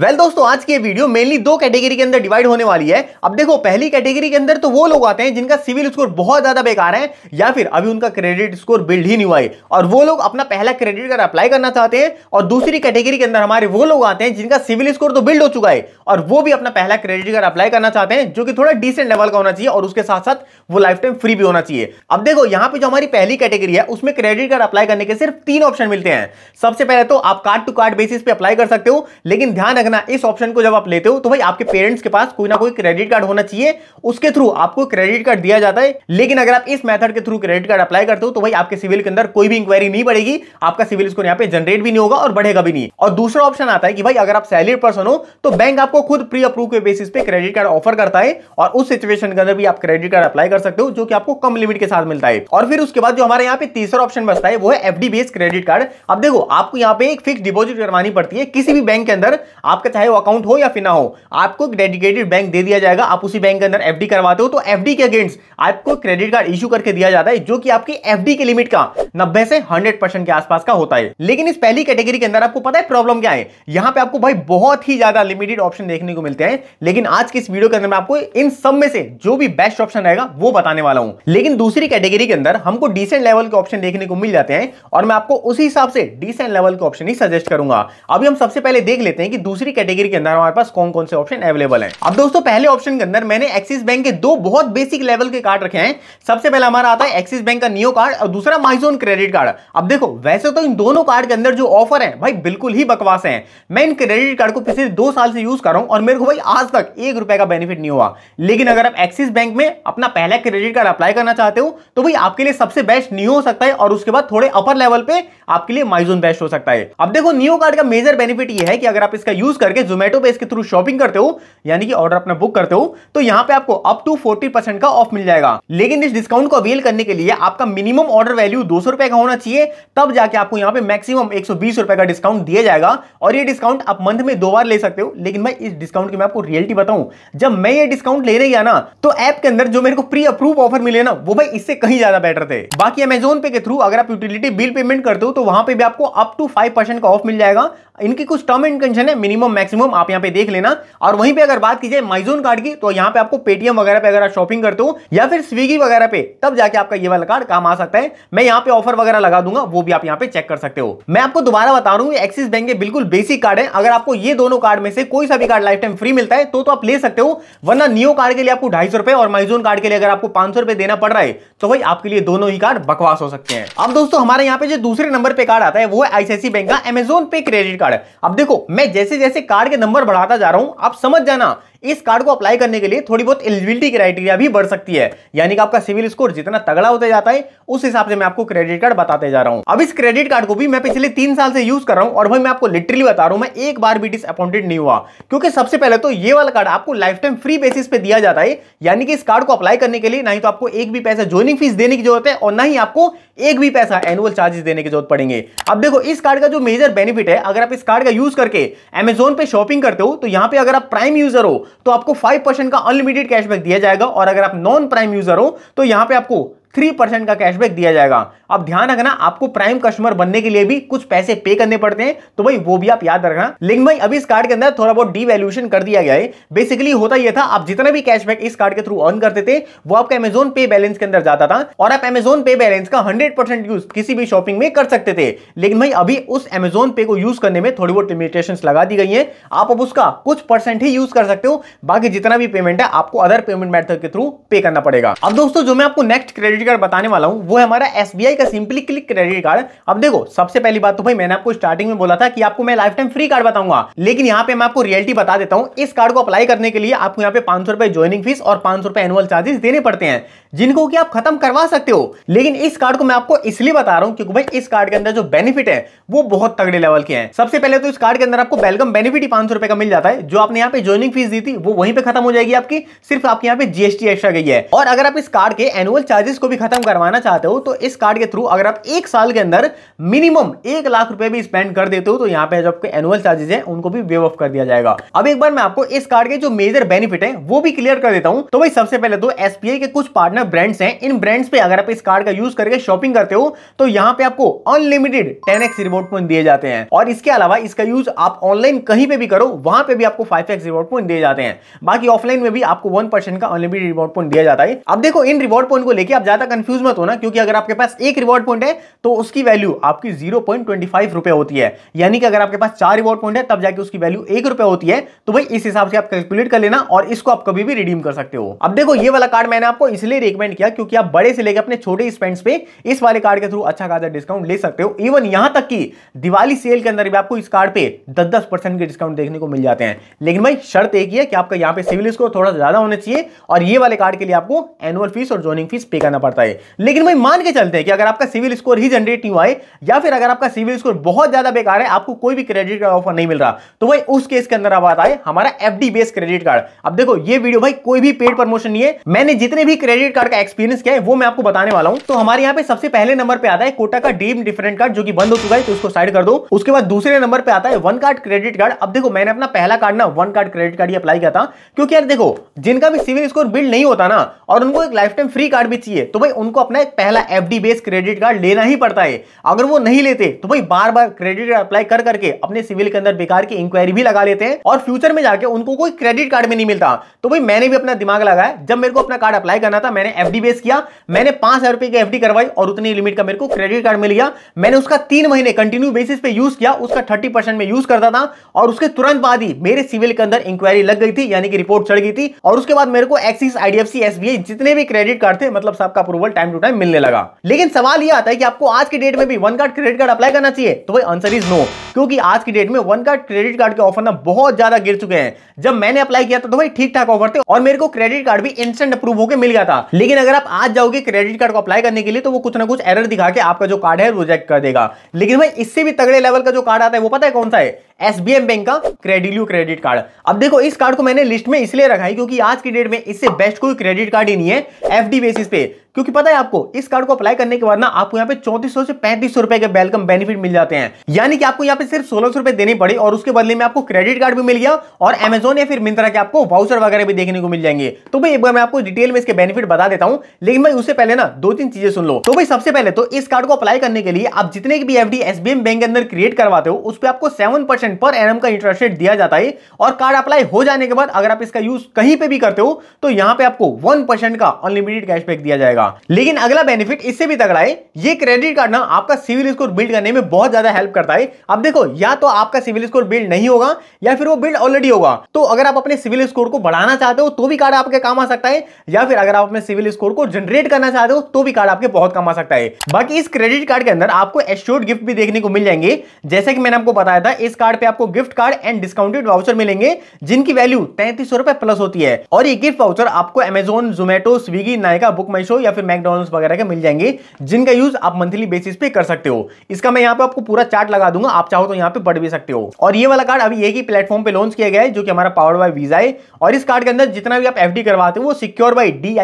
well well, दोस्तों आज की वीडियो मेनली दो कैटेगरी के अंदर डिवाइड होने वाली है अब देखो पहली कैटेगरी के अंदर तो वो लोग आते हैं जिनका सिविल स्कोर बहुत ज्यादा बेकार है या फिर अभी उनका क्रेडिट स्कोर बिल्ड ही नहीं हुआ है और वो लोग अपना पहला क्रेडिट कार्ड अप्लाई करना चाहते हैं और दूसरी कैटेगरी के अंदर हमारे वो लोग आते हैं जिनका सिविल स्कोर तो बिल्ड हो चुका है और वो भी अपना पहला क्रेडिट कार्ड अप्लाई करना चाहते हैं जो कि थोड़ा डिसेंट लेवल का होना चाहिए और उसके साथ साथ वो लाइफ टाइम फ्री भी होना चाहिए अब देखो यहाँ पे जो हमारी पहली कैटेगरी है उसमें क्रेडिट कार्ड अप्लाई करने के सिर्फ तीन ऑप्शन मिलते हैं सबसे पहले तो आप कार्ड टू कार्ड बेसिस पे अप्लाई कर सकते हो लेकिन ध्यान लगना इस ऑप्शन को जब आप लेते हो तो भाई आपके पेरेंट्स के पास कोई ना कोई क्रेडिट कार्ड होना चाहिए उसके थ्रू आपको क्रेडिट कार्ड दिया जाता है लेकिन अगर आप इस मेथड के थ्रू क्रेडिट कार्ड अप्लाई करते हो तो भाई आपके सिविल के अंदर कोई भी इंक्वायरी नहीं बढ़ेगी आपका सिविल स्कोर यहाँ पे जनरेट भी नहीं होगा और बढ़ेगा भी नहीं और दूसरा ऑप्शन आता है कि भाई अगर आप सैलरी पर्सन हो तो बैंक आपको खुद प्री अप्रूव के बेसिस पे क्रेडिट कार्ड ऑफर करता है और उस सिचुएशन के अंदर भी आप क्रेडिट कार्ड अप्लाई कर सकते हो जो कि आपको कम लिमिट के साथ मिलता है और फिर उसके बाद जो हमारे यहाँ पे तीसरा ऑप्शन बचता है वो है एफडी बेस्ड क्रेडिट कार्ड अब देखो आपको यहाँ पे एक फिक्स डिपोजिट करवानी पड़ती है किसी भी बैंक के अंदर आपका चाहे वो अकाउंट हो या फिर ना हो आपको एक डेडिकेटेड बैंक दे दिया जाएगा आप उसी बैंक के अंदर एफडी करवाते हो तो एफडी के अगेंस्ट आपको क्रेडिट कार्ड इशू करके दिया जाता है जो कि आपकी एफ की लिमिट का नब्बे से हंड्रेड के आसपास का होता है लेकिन इस पहली कैटेगरी के अंदर आपको पता है प्रॉब्लम क्या है यहाँ पे आपको भाई बहुत ही ज्यादा लिमिटेड ऑप्शन देखने को मिलते हैं लेकिन आज की इस वीडियो के अंदर मैं आपको इन सब में से जो भी बेस्ट ऑप्शन रहेगा वो बताने वाला हूँ लेकिन दूसरी कैटेगरी के अंदर हमको डिसेंट लेवल के ऑप्शन देखने को मिल जाते हैं और मैं आपको उसी हिसाब से डिसेंट लेवल के ऑप्शन ही सजेस्ट करूंगा अभी हम सबसे पहले देख लेते हैं कि दूसरी दूसरी कैटेगरी के अंदर हमारे पास कौन कौन से ऑप्शन अवेलेबल है अब दोस्तों पहले ऑप्शन के अंदर मैंने एक्सिस बैंक के दो बहुत बेसिक लेवल के कार्ड रखे हैं सबसे पहले हमारा आता है एक्सिस बैंक का नियो कार्ड और दूसरा माइजोन क्रेडिट कार्ड अब देखो वैसे तो इन दोनों कार्ड के अंदर जो ऑफर है भाई बिल्कुल ही बकवास है मैं इन क्रेडिट कार्ड को पिछले दो साल से यूज कर रहा हूं और मेरे को भाई आज तक एक रुपए का बेनिफिट नहीं हुआ लेकिन अगर आप एक्सिस बैंक में अपना पहला क्रेडिट कार्ड अप्लाई करना चाहते हो तो भाई आपके लिए सबसे बेस्ट नियो हो सकता है और उसके बाद थोड़े अपर लेवल पे आपके लिए माइजोन बेस्ट हो सकता है अब देखो नियो कार्ड का मेजर बेनिफिट ये है कि अगर आप इसका यूज यूज करके जोमेटो पे इसके थ्रू शॉपिंग करते हो यानी कि ऑर्डर अपना बुक करते हो तो यहाँ पे आपको अप टू फोर्टी परसेंट का ऑफ मिल जाएगा लेकिन इस डिस्काउंट को अवेल करने के लिए आपका मिनिमम ऑर्डर वैल्यू दो सौ रुपए का होना चाहिए तब जाके आपको यहाँ पे मैक्सिमम एक रुपए का डिस्काउंट दिया जाएगा और ये डिस्काउंट आप मंथ में दो बार ले सकते हो लेकिन मैं इस डिस्काउंट की मैं आपको रियलिटी बताऊं जब मैं ये डिस्काउंट लेने गया ना तो ऐप के अंदर जो मेरे को प्री अप्रूव ऑफर मिले ना वो भाई इससे कहीं ज्यादा बेटर थे बाकी अमेजोन पे के थ्रू अगर आप यूटिलिटी बिल पेमेंट करते हो तो वहां पे भी आपको अप टू फाइव का ऑफ मिल जाएगा इनकी कुछ टर्म एंड कंडीशन है मिनिमम मैक्सिमम आप यहाँ पे देख लेना और वहीं पे अगर बात की जाए माइजोन कार्ड की तो यहाँ पे आपको पेटीएम वगैरह पे अगर आप शॉपिंग करते हो या फिर स्विगी वगैरह पे तब जाके आपका ये वाला कार्ड काम आ सकता है मैं यहाँ पे ऑफर वगैरह लगा दूंगा वो भी आप यहाँ पे चेक कर सकते हो मैं आपको दोबारा बता रहा हूँ एक्सिस बैंक के बिल्कुल बेसिक कार्ड है अगर आपको ये दोनों कार्ड में से कोई सा भी कार्ड लाइफ टाइम फ्री मिलता है तो, तो, आप ले सकते हो वरना नियो कार्ड के लिए आपको ढाई और माइजोन कार्ड के लिए अगर आपको पांच देना पड़ रहा है तो भाई आपके लिए दोनों ही कार्ड बकवास हो सकते हैं अब दोस्तों हमारे यहाँ पे जो दूसरे नंबर पे कार्ड आता है वो है आईसीआईसी बैंक का एमेजोन पे क्रेडिट कार्ड है अब देखो मैं जैसे जैसे कार्ड के नंबर बढ़ाता जा रहा हूं आप समझ जाना इस कार्ड को अप्लाई करने के लिए थोड़ी बहुत एलिजिबिलिटी क्राइटेरिया भी बढ़ सकती है यानी कि आपका सिविल स्कोर जितना तगड़ा होता जाता है उस हिसाब से मैं आपको क्रेडिट कार्ड बताते जा रहा हूँ अब इस क्रेडिट कार्ड को भी मैं पिछले तीन साल से यूज कर रहा हूँ और भाई मैं आपको लिटरली बता रहा हूँ मैं एक बार भी डिसअपॉइंटेड नहीं हुआ क्योंकि सबसे पहले तो ये वाला कार्ड आपको लाइफ टाइम फ्री बेसिस पे दिया जाता है यानी कि इस कार्ड को अप्लाई करने के लिए ना ही तो आपको एक भी पैसा ज्वाइनिंग फीस देने की जरूरत है और ना ही आपको एक भी पैसा एनुअल चार्जेस देने की जरूरत पड़ेंगे अब देखो इस कार्ड का जो मेजर बेनिफिट है अगर आप इस कार्ड का यूज करके एमेजोन पे शॉपिंग करते हो तो यहाँ पे अगर आप प्राइम यूजर हो तो आपको फाइव परसेंट का अनलिमिटेड कैशबैक दिया जाएगा और अगर आप नॉन प्राइम यूजर हो तो यहां पर आपको थ्री परसेंट का कैशबैक दिया जाएगा अब ध्यान रखना आपको प्राइम कस्टमर बनने के लिए भी कुछ पैसे पे करने पड़ते हैं तो भाई वो भी आप याद रखना लेकिन भाई अभी इस कार्ड के अंदर थोड़ा बहुत डिवेल्यूशन कर दिया गया है बेसिकली होता यह था आप जितना भी कैशबैक इस कार्ड के थ्रू अर्न करते थे वो आपका अमेजोन पे बैलेंस के अंदर जाता था और आप अमेजोन पे बैलेंस का हंड्रेड यूज किसी भी शॉपिंग में कर सकते थे लेकिन भाई अभी उस अमेजोन पे को यूज करने में थोड़ी बहुत लिमिटेशन लगा दी गई है आप अब उसका कुछ परसेंट ही यूज कर सकते हो बाकी जितना भी पेमेंट है आपको अदर पेमेंट मेथड के थ्रू पे करना पड़ेगा अब दोस्तों जो मैं आपको नेक्स्ट क्रेडिट क्रेडिट कार्ड बताने वाला हूँ वो हमारा एस का सिंपली क्लिक क्रेडिट कार्ड अब देखो सबसे पहली बात तो भाई मैंने आपको स्टार्टिंग में बोला था कि आपको मैं लाइफ टाइम फ्री कार्ड बताऊंगा लेकिन यहाँ पे मैं आपको रियलिटी बता देता हूँ इस कार्ड को अप्लाई करने के लिए आपको यहाँ पे पांच ज्वाइनिंग फीस और पांच एनुअल चार्जेस देने पड़ते हैं जिनको कि आप खत्म करवा सकते हो लेकिन इस कार्ड को मैं आपको इसलिए बता रहा हूँ क्योंकि भाई इस कार्ड के अंदर जो बेनिफिट है वो बहुत तगड़े लेवल के हैं सबसे पहले तो इस कार्ड के अंदर आपको वेलकम बेनिफिट ही पांच का मिल जाता है जो आपने यहाँ पे ज्वाइनिंग फीस दी थी वो वहीं पे खत्म हो जाएगी आपकी सिर्फ आपके यहाँ पे जीएसटी एक्स्ट्रा गई है और अगर आप इस कार्ड के एनुअल चार्जेस को भी खत्म करवाना चाहते हो तो इस कार्ड के थ्रू अगर आप एक साल के अंदर मिनिमम एक लाख रुपए भी स्पेंड कर देते हो तो यहाँ पे जो आपके एनुअल चार्जेस हैं उनको भी वेव ऑफ कर दिया जाएगा अब एक बार मैं आपको इस कार्ड के जो मेजर बेनिफिट हैं वो भी क्लियर कर देता हूँ तो भाई सबसे पहले तो एस के कुछ पार्टनर ब्रांड्स हैं इन ब्रांड्स पे अगर आप इस कार्ड का यूज करके शॉपिंग करते हो तो यहाँ पे आपको unlimited ten X reward point दिए जाते हैं और इसके अलावा इसका यूज आप ऑनलाइन कहीं पे भी करो वहां पे भी आपको फाइव एक्स रिमोट पॉइंट दिए जाते हैं बाकी ऑफलाइन में भी आपको वन का अनलिमिटेड रिमोट पॉइंट दिया जाता है अब देखो इन रिमोट पॉइंट को लेकर आप ज्यादा ज़्यादा कंफ्यूज मत होना क्योंकि अगर आपके पास एक रिवॉर्ड पॉइंट है तो उसकी वैल्यू आपकी जीरो पॉइंट ट्वेंटी फाइव रुपए होती है यानी कि अगर आपके पास चार रिवॉर्ड पॉइंट है तब जाके उसकी वैल्यू एक रुपए होती है तो भाई इस हिसाब से आप कैलकुलेट कर लेना और इसको आप कभी भी रिडीम कर सकते हो अब देखो ये वाला कार्ड मैंने आपको इसलिए रिकमेंड किया क्योंकि आप बड़े से लेकर अपने छोटे स्पेंड्स पे इस वाले कार्ड के थ्रू अच्छा खासा डिस्काउंट ले सकते हो इवन यहां तक कि दिवाली सेल के अंदर भी आपको इस कार्ड पे दस दस परसेंट के डिस्काउंट देखने को मिल जाते हैं लेकिन भाई शर्त एक ही है कि आपका यहाँ पे सिविल स्कोर थोड़ा ज्यादा होना चाहिए और ये वाले कार्ड के लिए आपको एनुअल फीस और जॉइनिंग फीस पे करना पड़ता है लेकिन भाई मान के चलते हैं कि अगर आपका सिविल स्कोर ही जनरेट नहीं हुआ है या फिर अगर आपका सिविल स्कोर बहुत ज्यादा बेकार है आपको कोई भी क्रेडिट कार्ड ऑफर नहीं मिल रहा तो भाई उस केस के अंदर आप आए हमारा एफ बेस्ड क्रेडिट कार्ड अब देखो ये वीडियो भाई कोई भी पेड प्रमोशन नहीं है मैंने जितने भी क्रेडिट कार्ड का एक्सपीरियंस किया है वो मैं आपको बताने वाला हूँ तो हमारे यहाँ पे सबसे पहले नंबर पे आता है कोटा का डीम डिफरेंट कार्ड जो कि बंद हो चुका है तो उसको साइड कर दो उसके बाद दूसरे नंबर पे आता है वन कार्ड क्रेडिट कार्ड अब देखो मैंने अपना पहला कार्ड ना वन कार्ड क्रेडिट कार्ड ही अप्लाई किया था क्योंकि यार देखो जिनका भी सिविल स्कोर बिल्ड नहीं होता ना और उनको एक लाइफ टाइम फ्री कार्ड भी चाहिए तो भाई उनको अपना एक पहला F D based credit card लेना ही पड़ता है अगर वो नहीं लेते तो भाई बार बार क्रेडिट कार्ड अप्लाई कर करके अपने सिविल के अंदर बेकार की इंक्वायरी भी लगा लेते हैं और फ्यूचर में जाके उनको कोई क्रेडिट कार्ड में नहीं मिलता तो भाई मैंने भी अपना दिमाग लगाया जब मेरे को अपना कार्ड अप्लाई करना था मैंने एफ बेस किया मैंने पांच हजार रुपए की एफ करवाई और उतनी लिमिट का मेरे को क्रेडिट कार्ड मिल गया मैंने उसका तीन महीने कंटिन्यू बेसिस पे यूज किया उसका थर्टी में यूज करता था और उसके तुरंत बाद ही मेरे सिविल के अंदर इंक्वायरी लग गई थी यानी कि रिपोर्ट चढ़ गई थी और उसके बाद मेरे को एक्सिस आईडीएफसी एसबीआई जितने भी क्रेडिट कार्ड थे मतलब सबका अप्रूवल टाइम टू टाइम मिलने लगा लेकिन सवाल यह आता है कि आपको आज के डेट में भी one card credit card apply करना चाहिए तो भाई आंसर इज नो क्योंकि आज की डेट में वन कार्ड क्रेडिट कार्ड के ऑफर ना बहुत ज्यादा गिर चुके हैं जब मैंने अप्लाई किया था तो भाई ठीक ठाक ऑफर थे और मेरे को क्रेडिट कार्ड भी इंस्टेंट अप्रूव होकर मिल गया था लेकिन अगर आप आज जाओगे क्रेडिट कार्ड को अप्लाई करने के लिए तो वो कुछ ना कुछ एरर दिखा के आपका जो कार्ड है रिजेक्ट कर देगा लेकिन भाई इससे भी तगड़े लेवल का जो कार्ड आता है वो पता है कौन सा है एसबीएम बैंक का क्रेडिल्यू क्रेडिट कार्ड अब देखो इस कार्ड को मैंने लिस्ट में इसलिए रखा है क्योंकि आज की डेट में इससे बेस्ट कोई क्रेडिट कार्ड ही नहीं है एफडी बेसिस पे क्योंकि पता है आपको इस कार्ड को अप्लाई करने के बाद ना आपको यहाँ पे चौतीस से पैंतीस रुपए के वेलकम बेनिफिट मिल जाते हैं यानी कि आपको यहाँ पे सिर्फ सोलह सौ रुपए देने पड़े और उसके बदले में आपको क्रेडिट कार्ड भी मिल गया और अमेजोन या फिर मिंत्रा के आपको वाउचर वगैरह भी देखने को मिल जाएंगे तो भाई एक बार मैं आपको डिटेल में इसके बेनिफिट बता देता हूँ लेकिन भाई उससे पहले ना दो तीन चीजें सुन लो तो भाई सबसे पहले तो इस कार्ड को अप्लाई करने के लिए आप जितने भी एफ एसबीएम बैंक के अंदर क्रिएट करवाते हो उस पर आपको सेवन परसेंट पर एनएम का इंटरेस्ट रेट दिया जाता है और कार्ड अप्लाई हो जाने के बाद अगर आप इसका यूज कहीं पर भी करते हो तो यहाँ पे आपको वन परसेंट का अनलिमिटेड कैशबैक दिया जाएगा होगा लेकिन अगला बेनिफिट इससे भी तगड़ा है ये क्रेडिट कार्ड ना आपका सिविल स्कोर बिल्ड करने में बहुत ज्यादा हेल्प करता है अब देखो या तो आपका सिविल स्कोर बिल्ड नहीं होगा या फिर वो बिल्ड ऑलरेडी होगा तो अगर आप अपने सिविल स्कोर को बढ़ाना चाहते हो तो भी कार्ड आपके काम आ सकता है या फिर अगर आप अपने सिविल स्कोर को जनरेट करना चाहते हो तो भी कार्ड आपके बहुत काम आ सकता है बाकी इस क्रेडिट कार्ड के अंदर आपको एश्योर्ड गिफ्ट भी देखने को मिल जाएंगे जैसे कि मैंने आपको बताया था इस कार्ड पे आपको gift card and discounted voucher मिलेंगे जिनकी वैल्यू तैतीस प्लस होती है और ये गिफ्ट वाउचर आपको Amazon Zomato Swiggy Nykaa BookMyShow या या फिर मैकडोनल्ड्स वगैरह के मिल जाएंगे जिनका यूज आप मंथली बेसिस पे कर सकते हो इसका मैं यहाँ पे आपको पूरा चार्ट लगा दूंगा आप चाहो तो यहाँ पे पढ़ भी सकते हो और ये वाला कार्ड अभी एक ही प्लेटफॉर्म पे लॉन्च किया गया है जो कि हमारा पावर बाय वीजा है और इस कार्ड के अंदर जितना भी आप एफ करवाते हो वो सिक्योर बाई डी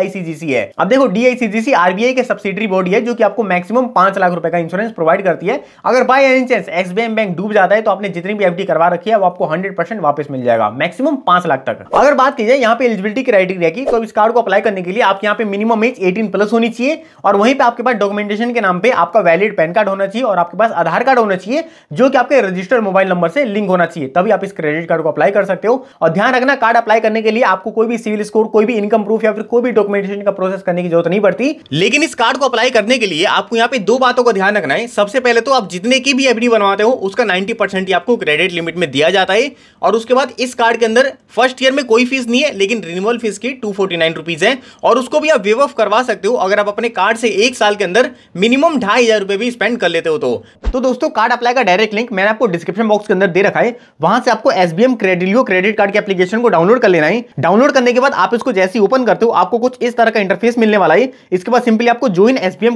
है अब देखो डी आरबीआई के सब्सिडी बॉडी है जो कि आपको मैक्सिमम पांच लाख रुपए का इंश्योरेंस प्रोवाइड करती है अगर by any chance S bank डूब जाता है तो आपने जितनी भी एफ करवा रखी है वो आपको हंड्रेड वापस मिल जाएगा मैक्सिमम पांच लाख तक अगर बात की जाए यहाँ पे एलिजिबिलिटी क्राइटेरिया की तो इस कार्ड को अप्लाई करने के लिए आप यहाँ पे मिनिमम एज एटीन प्लस होनी चाहिए और वहीं पे आपके पास डॉक्यूमेंटेशन के नाम पे आपका वैलिड पैन कार्ड होना चाहिए और आपके पास आधार कार्ड होना चाहिए जो कि आपके रजिस्टर्ड मोबाइल नंबर से लिंक होना चाहिए तभी आप इस क्रेडिट कार्ड को अप्लाई कर सकते हो और ध्यान रखना कार्ड अप्लाई करने के लिए आपको कोई भी सिविल स्कोर कोई भी इनकम प्रूफ या फिर कोई भी डॉक्यूमेंटेशन का प्रोसेस करने की जरूरत नहीं पड़ती लेकिन इस कार्ड को अप्लाई करने के लिए आपको यहाँ पे दो बातों का ध्यान रखना है सबसे पहले तो आप जितने की भी एफडी बनवाते हो उसका नाइनटी परसेंट आपको क्रेडिट लिमिट में दिया जाता है और उसके बाद इस कार्ड के अंदर फर्स्ट ईयर में कोई फीस नहीं है लेकिन रिन्यूअल फीस की टू फोर्टी है और उसको भी आप वेव ऑफ करवा सकते हो दो अगर आप अपने कार्ड से एक साल के अंदर मिनिमम ढाई हज़ार रुपए भी स्पेंड कर लेते हो तो तो दोस्तों कार्ड अप्लाई का डायरेक्ट लिंक मैंने आपको डिस्क्रिप्शन बॉक्स के अंदर दे रखा है वहां से आपको एस बी क्रेडिट कार्ड के एप्लीकेशन को डाउनलोड कर लेना है डाउनलोड करने के बाद आप इसको जैसे ही ओपन करते हो आपको कुछ इस तरह का इंटरफेस मिलने वाला है इसके बाद सिंपली आपको जो इन एस बी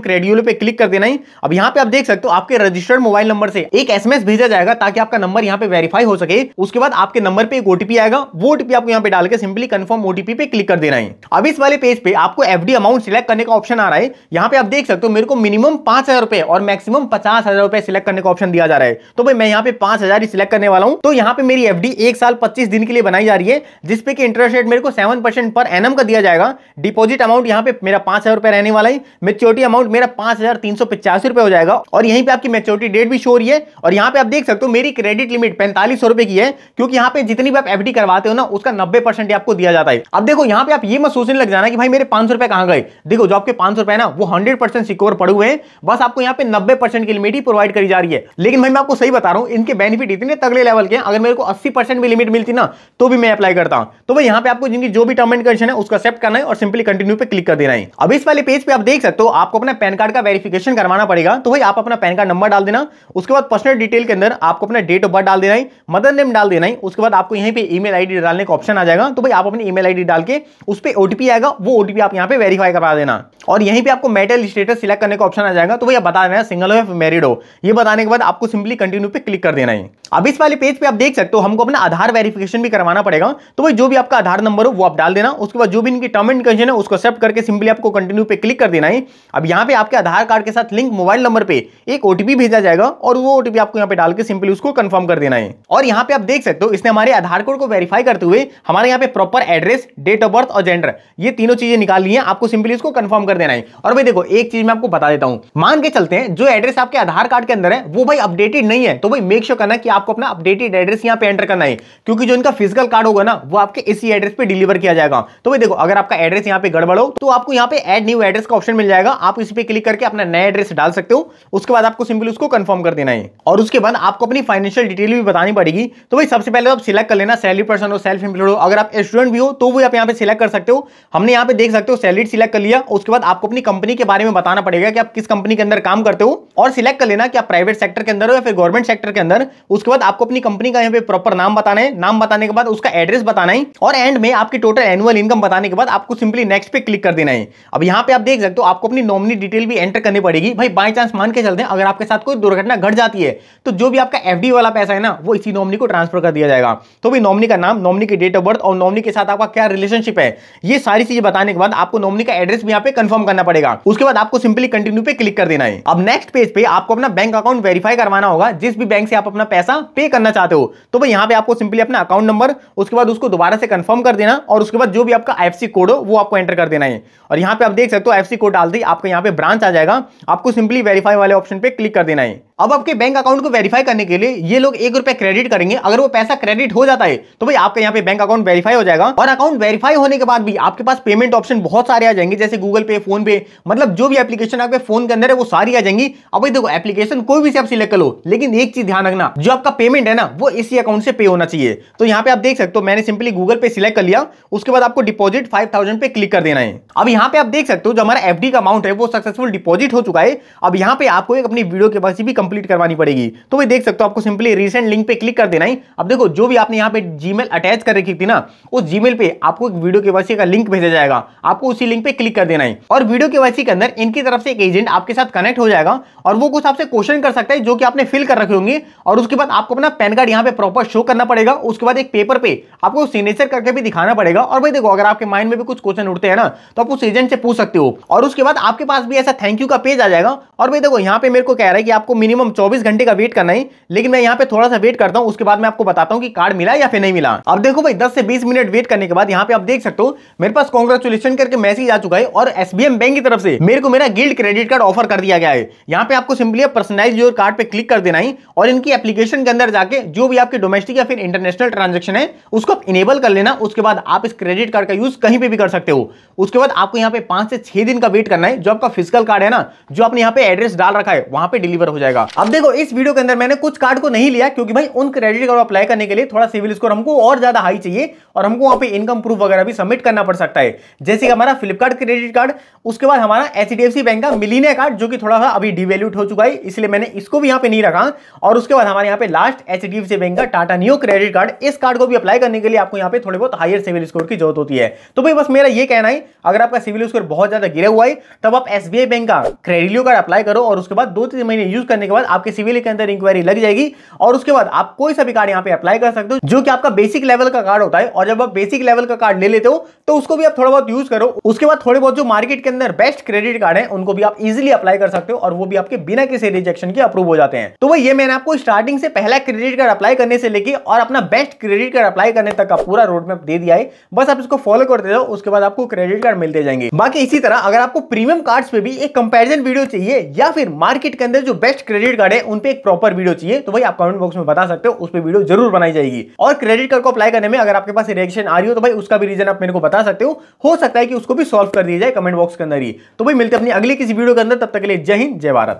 पे क्लिक कर देना है अब यहाँ पे आप देख सकते हो आपके रजिस्टर्ड मोबाइल नंबर से एक एस भेजा जाएगा ताकि आपका नंबर यहाँ पे वेरीफाई हो सके उसके बाद आपके नंबर पे एक ओटीपी आएगा वो ओटीपी आपको यहाँ पे डाल के सिंपली कंफर्म ओटीपी पे क्लिक कर देना है अब इस वाले पेज पे आपको एफडी अमाउंट सिलेक्ट करने करने का ऑप्शन आ रहा है यहाँ पे आप देख सकते हो मेरे को मिनिमम पांच हजार रुपए और मैक्सिमम पचास हजार रुपए सिलेक्ट करने का ऑप्शन दिया जा रहा है तो भाई मैं यहाँ पे पांच हजार ही सिलेक्ट करने वाला हूँ तो यहाँ पे मेरी एफडी एक साल पच्चीस दिन के लिए बनाई जा रही है जिसपे की इंटरेस्ट रेट मेरे को सेवन परसेंट पर एनम का दिया जाएगा डिपोजिट अमाउंट यहाँ पे मेरा पांच हजार रुपए रहने वाला है मेच्योरिटी अमाउंट मेरा पांच हजार तीन सौ पचासी रुपए हो जाएगा और यहीं पर आपकी मेच्योरिटी डेट भी शो रही है और यहाँ पे आप देख सकते हो मेरी क्रेडिट लिमिट पैंतालीस सौ रुपए की है क्योंकि यहाँ पे जितनी भी आप एफडी करवाते हो ना उसका नब्बे परसेंट आपको दिया जाता है अब देखो यहाँ पे आप ये मत सोचने लग जाना कि भाई मेरे पांच सौ रुपए कहाँ गए देखो हो जो आपके पांच रुपए ना वो हंड्रेड परसेंट सिक्योर पड़े हुए हैं बस आपको यहाँ पे नब्बे परसेंट की लिमिट ही प्रोवाइड करी जा रही है लेकिन भाई मैं आपको सही बता रहा हूँ इनके बेनिफिट इतने तगड़े लेवल के अगर मेरे को अस्सी परसेंट भी लिमिट मिलती ना तो भी मैं अप्लाई करता हूँ तो भाई यहाँ पे आपको जिनकी जो भी टर्म एंड कंडीशन है उसको एक्सेप्ट करना है और सिंपली कंटिन्यू पे क्लिक कर देना है अब इस वाले पेज पर आप देख सकते हो आपको अपना पैन कार्ड का वेरिफिकेशन करवाना पड़ेगा तो भाई आप अपना पैन कार्ड नंबर डाल देना उसके बाद पर्सनल डिटेल के अंदर आपको अपना डेट ऑफ बर्थ डाल देना है मदर नेम डाल देना है उसके बाद आपको यहीं पर ई मेल डालने का ऑप्शन आ जाएगा तो भाई आप अपनी ई मेल डाल के उस पर ओटीपी आएगा वो ओटीपी आप यहाँ पे वेरीफाई करवा देना करना और यहीं पे आपको मेटल स्टेटस सिलेक्ट करने का ऑप्शन आ जाएगा तो भैया बता देना सिंगल हो या मैरिड हो ये बताने के बाद आपको सिंपली कंटिन्यू पे क्लिक कर देना है अब इस वाले पेज पे आप देख सकते हो हमको अपना आधार वेरिफिकेशन भी करवाना पड़ेगा तो भाई जो भी आपका आधार नंबर हो वो आप डाल देना उसके बाद जो भी इनकी टर्म एंड कंडीशन है उसको एक्सेप्ट करके सिंपली आपको कंटिन्यू पे क्लिक कर देना है अब यहाँ पे आपके आधार कार्ड के साथ लिंक मोबाइल नंबर पे एक ओटीपी भेजा जाएगा और वो ओटीपी आपको यहाँ पे डाल के सिंपली उसको कन्फर्म कर देना है और यहाँ पे आप देख सकते हो इसने हमारे आधार कार्ड को वेरीफाई करते हुए हमारे यहाँ पे proper address date of birth और जेंडर ये तीनों चीजें निकाल ली है आपको सिंपली इसको कंफर्म कर देना है और भाई देखो एक चीज मैं आपको बता देता हूं मान के चलते हैं जो एड्रेस आपके आधार कार्ड के अंदर है वो भाई अपडेटेड नहीं है तो भाई मेक श्योर करना कि आपको अपना अपडेटेड एड्रेस यहाँ पे एंटर करना है क्योंकि जो इनका फिजिकल कार्ड होगा ना वो आपके इसी एड्रेस पर डिलीवर किया जाएगा तो भाई देखो अगर आपका एड्रेस यहाँ पे गड़बड़ हो तो आपको यहाँ पे एड न्यू एड्रेस का ऑप्शन मिल जाएगा आप इस पर क्लिक करके अपना नया एड्रेस डाल सकते हो उसके बाद आपको सिंपल उसको कंफर्म कर देना है और उसके बाद आपको अपनी फाइनेंशियल डिटेल भी बतानी पड़ेगी तो भाई सबसे पहले तो आप सिलेक्ट कर लेना सैलरी पर्सन हो सेल्फ एम्प्लॉय हो अगर आप स्टूडेंट भी हो तो भी आप यहाँ पे सिलेक्ट कर सकते हो हमने यहाँ पे देख सकते हो सैलरी सिलेक्ट कर लिया उसके बाद आपको अपनी कंपनी के बारे में बताना पड़ेगा कि आप किस कंपनी के अंदर काम करते हो और सिलेक्ट कर लेना कि आप प्राइवेट सेक्टर के अंदर हो या फिर गवर्नमेंट सेक्टर के अंदर उसके बाद आपको अपनी कंपनी का यहाँ पे प्रॉपर नाम बताना है नाम बताने के बाद उसका एड्रेस बताना है और एंड में आपकी टोटल एनुअल इनकम बताने के बाद आपको सिंपली नेक्स्ट पे क्लिक कर देना है अब यहाँ पे आप देख सकते हो आपको अपनी नॉमिनी डिटेल भी एंटर करनी पड़ेगी भाई बाई चांस मान के चलते हैं अगर आपके साथ कोई दुर्घटना घट जाती है तो जो भी आपका एफ वाला पैसा है ना वो इसी नॉमिनी को ट्रांसफर कर दिया जाएगा तो भी नॉमिनी का नाम नॉमिनी की डेट ऑफ बर्थ और नॉमिनी के साथ आपका क्या रिलेशनशिप है ये सारी चीजें बताने के बाद आपको नॉमिनी का एड्रेस भी पे कंफर्म करना पड़ेगा उसके बाद आपको सिंपली कंटिन्यू पे क्लिक कर देना है अब नेक्स्ट पेज पे आपको अपना बैंक अकाउंट वेरीफाई करवाना होगा जिस भी बैंक से आप अपना पैसा पे करना चाहते हो तो भाई यहाँ पे आपको सिंपली अपना अकाउंट नंबर उसके बाद उसको दोबारा से कंफर्म कर देना और उसके बाद जो भी आपका एफ कोड हो वो आपको एंटर कर देना है और यहाँ पे आप देख सकते हो एफ कोड डालते ही आपका यहाँ पे ब्रांच आ जाएगा आपको सिंपली वेरीफाई वाले ऑप्शन पे क्लिक कर देना है अब आपके बैंक अकाउंट को वेरीफाई करने के लिए ये लोग एक रुपए क्रेडिट करेंगे अगर वो पैसा क्रेडिट हो जाता है तो भाई आपका यहाँ पे बैंक अकाउंट वेरीफाई हो जाएगा और अकाउंट वेरीफाई होने के बाद भी आपके पास पेमेंट ऑप्शन बहुत सारे आ जाएंगे जैसे गूगल गूगल पे फोन पे मतलब जो भी एप्लीकेशन आपके फोन के अंदर है वो सारी आ जाएंगी अब भाई देखो एप्लीकेशन कोई भी से आप सिलेक्ट कर लो लेकिन एक चीज ध्यान रखना जो आपका पेमेंट है ना वो इसी अकाउंट से पे होना चाहिए तो यहाँ पे आप देख सकते हो मैंने सिंपली गूगल पे सिलेक्ट कर लिया उसके बाद आपको डिपोजिट फाइव पे क्लिक कर देना है अब यहाँ पे आप देख सकते हो जो हमारा एफ का अमाउंट है वो सक्सेसफुल डिपोजिट हो चुका है अब यहाँ पे आपको एक अपनी वीडियो के पास भी कंप्लीट करवानी पड़ेगी तो भाई देख सकते हो आपको सिंपली रिसेंट लिंक पे क्लिक कर देना है अब देखो जो भी आपने यहाँ पे जीमेल अटैच कर रखी थी ना उस जीमेल पे आपको एक वीडियो के पास का लिंक भेजा जाएगा आपको उसी लिंक पे क्लिक कर देना नहीं और वीडियो के के अंदर इनकी तरफ से एक एजेंट आपके साथ कनेक्ट हो जाएगा और वो कुछ आपसे क्वेश्चन कर सकता है जो कि आपने फिल कर रखे होंगे और उसके बाद आपको अपना पैन कार्ड यहाँ पे प्रॉपर शो करना पड़ेगा उसके बाद एक पेपर पे आपको सिग्नेचर करके भी दिखाना पड़ेगा और भाई देखो अगर आपके माइंड में भी कुछ क्वेश्चन उठते हैं ना तो आप उस एजेंट से पूछ सकते हो और उसके बाद आपके पास भी ऐसा थैंक यू का पेज आ जाएगा और भाई देखो यहाँ पे मेरे को कह रहा है कि आपको मिनिमम चौबीस घंटे का वेट करना है लेकिन मैं यहाँ पे थोड़ा सा वेट करता हूँ उसके बाद मैं आपको बताता हूँ कि कार्ड मिला या फिर नहीं मिला अब देखो भाई दस से बीस मिनट वेट करने के बाद यहाँ पे आप देख सकते हो मेरे पास कॉन्ग्रेचुलेशन करके मैसेज आ चुका है और एसबीएम बैंक की तरफ से मेरे को मेरा गिल्ड क्रेडिट कार्ड ऑफर कर दिया गया है यहाँ पे आपको सिंपली पर्सनलाइज योर कार्ड पे क्लिक कर देना ही और इनकी एप्लीकेशन के अंदर जाके जो भी आपके डोमेस्टिक या फिर इंटरनेशनल ट्रांजेक्शन है उसको इनेबल कर लेना उसके बाद आप इस क्रेडिट कार्ड का यूज कहीं पर भी कर सकते हो उसके बाद आपको यहाँ पे पांच से छह दिन का वेट करना है जो आपका फिजिकल कार्ड है ना जो आपने यहाँ पे एड्रेस डाल रखा है वहां पर डिलीवर हो जाएगा अब देखो इस वीडियो के अंदर मैंने कुछ कार्ड को नहीं लिया क्योंकि भाई उन क्रेडिट कार्ड अप्लाई करने के लिए थोड़ा सिविल स्कोर हमको और ज्यादा हाई चाहिए और हमको वहां पे इनकम प्रूफ वगैरह भी सबमिट करना पड़ सकता है जैसे कि हमारा फ्लिपकार्ट क्रेडिट क्रेडिट कार्ड उसके बाद हमारा एच बैंक का मिलीने कार्ड जो कि थोड़ा सा अभी डिवेल्यूट हो चुका है इसलिए मैंने इसको भी यहाँ पे नहीं रखा और उसके बाद हमारे यहाँ पे लास्ट एच बैंक का टाटा न्यू क्रेडिट कार्ड इस कार्ड को भी अप्लाई करने के लिए आपको यहाँ पे थोड़े बहुत हायर सिविल स्कोर की जरूरत होती है तो भाई बस मेरा ये कहना है अगर आपका सिविल स्कोर बहुत ज्यादा गिरा हुआ है तब आप एस बैंक का क्रेडिट कार्ड अप्लाई करो और उसके बाद दो तीन महीने यूज करने के बाद आपके सिविल के अंदर इंक्वायरी लग जाएगी और उसके बाद आप कोई सा भी कार्ड यहाँ पे अप्लाई कर सकते हो जो कि आपका बेसिक लेवल का कार्ड होता है और जब आप बेसिक लेवल का कार्ड ले लेते हो तो उसको भी आप थोड़ा बहुत यूज करो उसके बाद थोड़े बहुत जो मार्केट के अंदर बेस्ट क्रेडिट कार्ड है उनको भी आप इजिली अप्लाई कर सकते हो और वो भी आपके बिना किसी रिजेक्शन के अप्रूव हो जाते हैं तो वो ये मैंने आपको स्टार्टिंग से पहला क्रेडिट कार्ड अप्लाई करने से लेके और अपना बेस्ट क्रेडिट कार्ड अप्लाई करने तक का पूरा रोड मैप दे दिया है बस आप इसको फॉलो करते जाओ उसके बाद आपको क्रेडिट कार्ड मिलते जाएंगे बाकी इसी तरह अगर आपको प्रीमियम कार्ड पे भी एक कंपेरिजन वीडियो चाहिए या फिर मार्केट के अंदर जो बेस्ट क्रेडिट कार्ड है उन पे एक प्रॉपर वीडियो चाहिए तो भाई आप कमेंट बॉक्स में बता सकते हो उस पर वीडियो जरूर बनाई जाएगी और क्रेडिट कार्ड को अप्लाई करने में अगर आपके पास रिएक्शन आ रही हो तो भाई उसका भी रीजन आप मेरे को बता सकते हो हो सकता है कि उसको भी सॉल्व कर दिया जाए कमेंट बॉक्स के अंदर ही तो भाई मिलते अपनी अगली किसी वीडियो के अंदर तब तक के लिए जय हिंद जय भारत